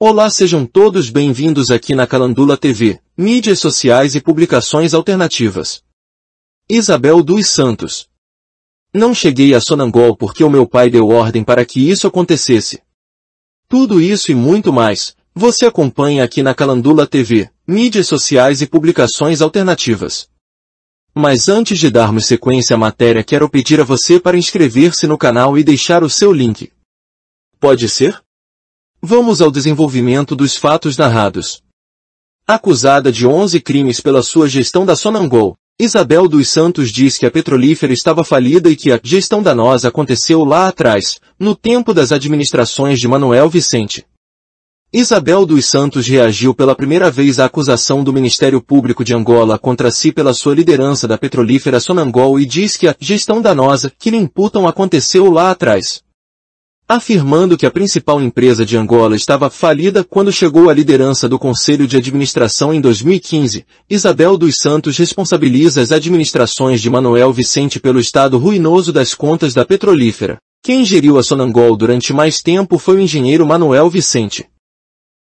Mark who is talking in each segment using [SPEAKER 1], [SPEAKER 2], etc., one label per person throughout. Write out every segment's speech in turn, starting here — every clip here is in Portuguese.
[SPEAKER 1] Olá sejam todos bem-vindos aqui na Calandula TV, mídias sociais e publicações alternativas. Isabel dos Santos. Não cheguei a Sonangol porque o meu pai deu ordem para que isso acontecesse. Tudo isso e muito mais, você acompanha aqui na Calandula TV, mídias sociais e publicações alternativas. Mas antes de darmos sequência à matéria quero pedir a você para inscrever-se no canal e deixar o seu link. Pode ser? Vamos ao desenvolvimento dos fatos narrados. Acusada de 11 crimes pela sua gestão da Sonangol, Isabel dos Santos diz que a petrolífera estava falida e que a gestão danosa aconteceu lá atrás, no tempo das administrações de Manuel Vicente. Isabel dos Santos reagiu pela primeira vez à acusação do Ministério Público de Angola contra si pela sua liderança da petrolífera Sonangol e diz que a gestão danosa que lhe imputam aconteceu lá atrás afirmando que a principal empresa de Angola estava falida quando chegou à liderança do Conselho de Administração em 2015. Isabel dos Santos responsabiliza as administrações de Manuel Vicente pelo estado ruinoso das contas da petrolífera. Quem geriu a Sonangol durante mais tempo foi o engenheiro Manuel Vicente.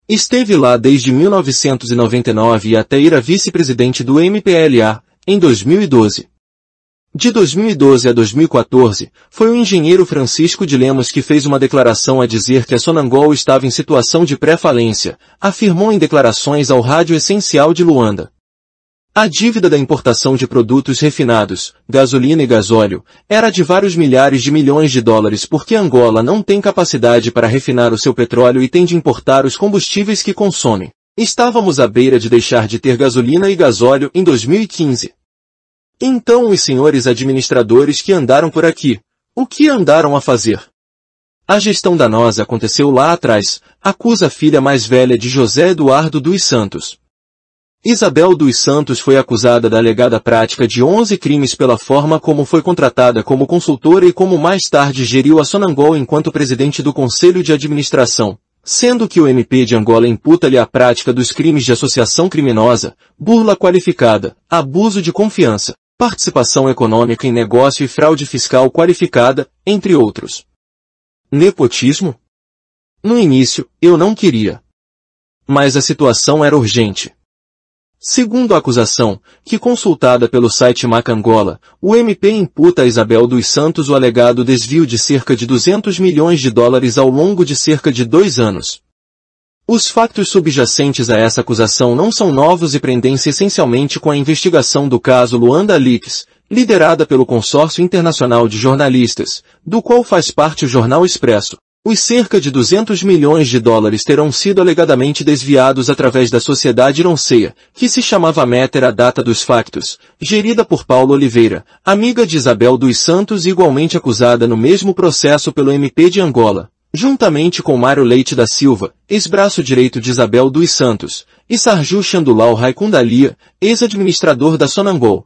[SPEAKER 1] Esteve lá desde 1999 e até ir a vice-presidente do MPLA, em 2012. De 2012 a 2014, foi o engenheiro Francisco de Lemos que fez uma declaração a dizer que a Sonangol estava em situação de pré-falência, afirmou em declarações ao Rádio Essencial de Luanda. A dívida da importação de produtos refinados, gasolina e gasóleo, era de vários milhares de milhões de dólares porque Angola não tem capacidade para refinar o seu petróleo e tem de importar os combustíveis que consome. Estávamos à beira de deixar de ter gasolina e gasóleo em 2015. Então os senhores administradores que andaram por aqui, o que andaram a fazer? A gestão danosa aconteceu lá atrás, acusa a filha mais velha de José Eduardo dos Santos. Isabel dos Santos foi acusada da alegada prática de 11 crimes pela forma como foi contratada como consultora e como mais tarde geriu a Sonangol enquanto presidente do Conselho de Administração, sendo que o MP de Angola imputa-lhe a prática dos crimes de associação criminosa, burla qualificada, abuso de confiança, participação econômica em negócio e fraude fiscal qualificada, entre outros. Nepotismo? No início, eu não queria. Mas a situação era urgente. Segundo a acusação, que consultada pelo site Macangola, o MP imputa a Isabel dos Santos o alegado desvio de cerca de 200 milhões de dólares ao longo de cerca de dois anos. Os fatos subjacentes a essa acusação não são novos e prendem-se essencialmente com a investigação do caso Luanda Leaks, liderada pelo Consórcio Internacional de Jornalistas, do qual faz parte o Jornal Expresso. Os cerca de 200 milhões de dólares terão sido alegadamente desviados através da sociedade ironceia, que se chamava Meter à data dos factos, gerida por Paulo Oliveira, amiga de Isabel dos Santos e igualmente acusada no mesmo processo pelo MP de Angola juntamente com Mário Leite da Silva, ex-braço direito de Isabel dos Santos, e Sarju Chandulau Raikundalia, ex-administrador da Sonangol.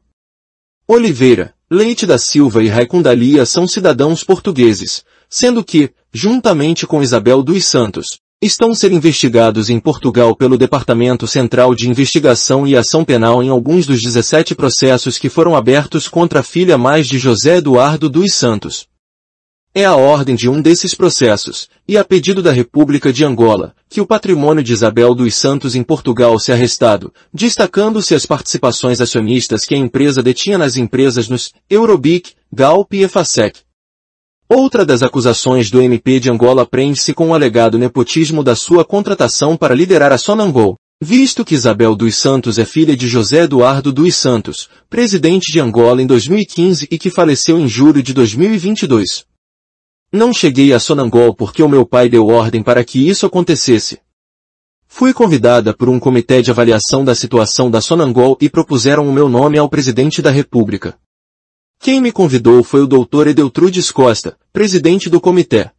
[SPEAKER 1] Oliveira, Leite da Silva e Raikundalia são cidadãos portugueses, sendo que, juntamente com Isabel dos Santos, estão sendo investigados em Portugal pelo Departamento Central de Investigação e Ação Penal em alguns dos 17 processos que foram abertos contra a filha mais de José Eduardo dos Santos. É a ordem de um desses processos, e a pedido da República de Angola, que o patrimônio de Isabel dos Santos em Portugal se arrestado, destacando-se as participações acionistas que a empresa detinha nas empresas nos Eurobic, Galp e Efasec. Outra das acusações do MP de Angola prende-se com o alegado nepotismo da sua contratação para liderar a Sonangol, visto que Isabel dos Santos é filha de José Eduardo dos Santos, presidente de Angola em 2015 e que faleceu em julho de 2022. Não cheguei a Sonangol porque o meu pai deu ordem para que isso acontecesse. Fui convidada por um comitê de avaliação da situação da Sonangol e propuseram o meu nome ao presidente da República. Quem me convidou foi o Dr. Edeltrudes Costa, presidente do comitê.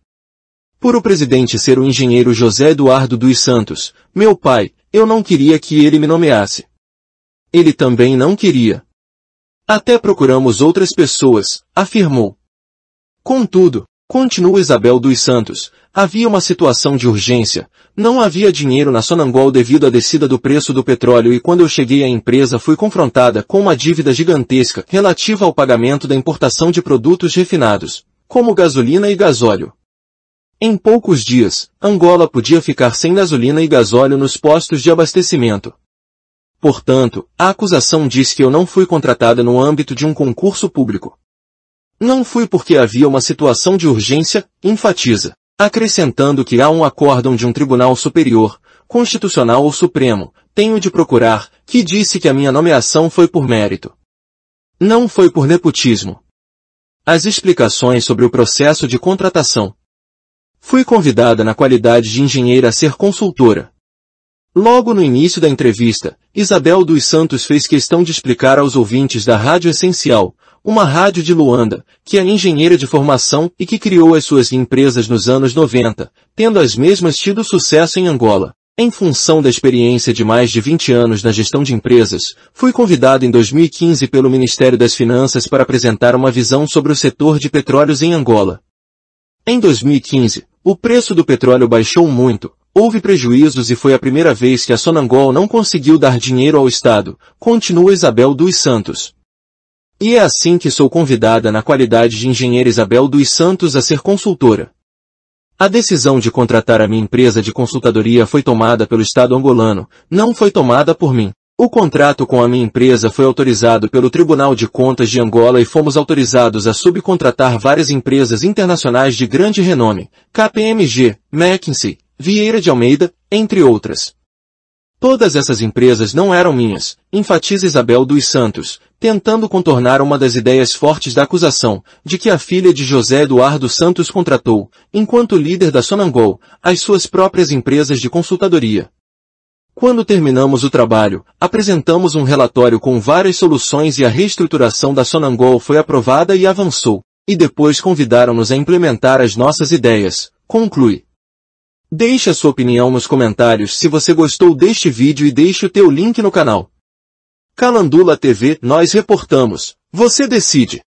[SPEAKER 1] Por o presidente ser o engenheiro José Eduardo dos Santos, meu pai, eu não queria que ele me nomeasse. Ele também não queria. Até procuramos outras pessoas, afirmou. Contudo, Continua Isabel dos Santos. Havia uma situação de urgência. Não havia dinheiro na Sonangol devido à descida do preço do petróleo e quando eu cheguei à empresa fui confrontada com uma dívida gigantesca relativa ao pagamento da importação de produtos refinados, como gasolina e gasóleo. Em poucos dias, Angola podia ficar sem gasolina e gasóleo nos postos de abastecimento. Portanto, a acusação diz que eu não fui contratada no âmbito de um concurso público. Não fui porque havia uma situação de urgência, enfatiza, acrescentando que há um acórdão de um tribunal superior, constitucional ou supremo, tenho de procurar, que disse que a minha nomeação foi por mérito. Não foi por nepotismo. As explicações sobre o processo de contratação. Fui convidada na qualidade de engenheira a ser consultora. Logo no início da entrevista, Isabel dos Santos fez questão de explicar aos ouvintes da Rádio Essencial uma rádio de Luanda, que é engenheira de formação e que criou as suas empresas nos anos 90, tendo as mesmas tido sucesso em Angola. Em função da experiência de mais de 20 anos na gestão de empresas, fui convidado em 2015 pelo Ministério das Finanças para apresentar uma visão sobre o setor de petróleos em Angola. Em 2015, o preço do petróleo baixou muito, houve prejuízos e foi a primeira vez que a Sonangol não conseguiu dar dinheiro ao Estado, continua Isabel dos Santos. E é assim que sou convidada na qualidade de engenheira Isabel dos Santos a ser consultora. A decisão de contratar a minha empresa de consultadoria foi tomada pelo Estado angolano, não foi tomada por mim. O contrato com a minha empresa foi autorizado pelo Tribunal de Contas de Angola e fomos autorizados a subcontratar várias empresas internacionais de grande renome, KPMG, McKinsey, Vieira de Almeida, entre outras. Todas essas empresas não eram minhas, enfatiza Isabel dos Santos, tentando contornar uma das ideias fortes da acusação, de que a filha de José Eduardo Santos contratou, enquanto líder da Sonangol, as suas próprias empresas de consultadoria. Quando terminamos o trabalho, apresentamos um relatório com várias soluções e a reestruturação da Sonangol foi aprovada e avançou, e depois convidaram-nos a implementar as nossas ideias, conclui. Deixe a sua opinião nos comentários se você gostou deste vídeo e deixe o teu link no canal. Calandula TV, nós reportamos. Você decide.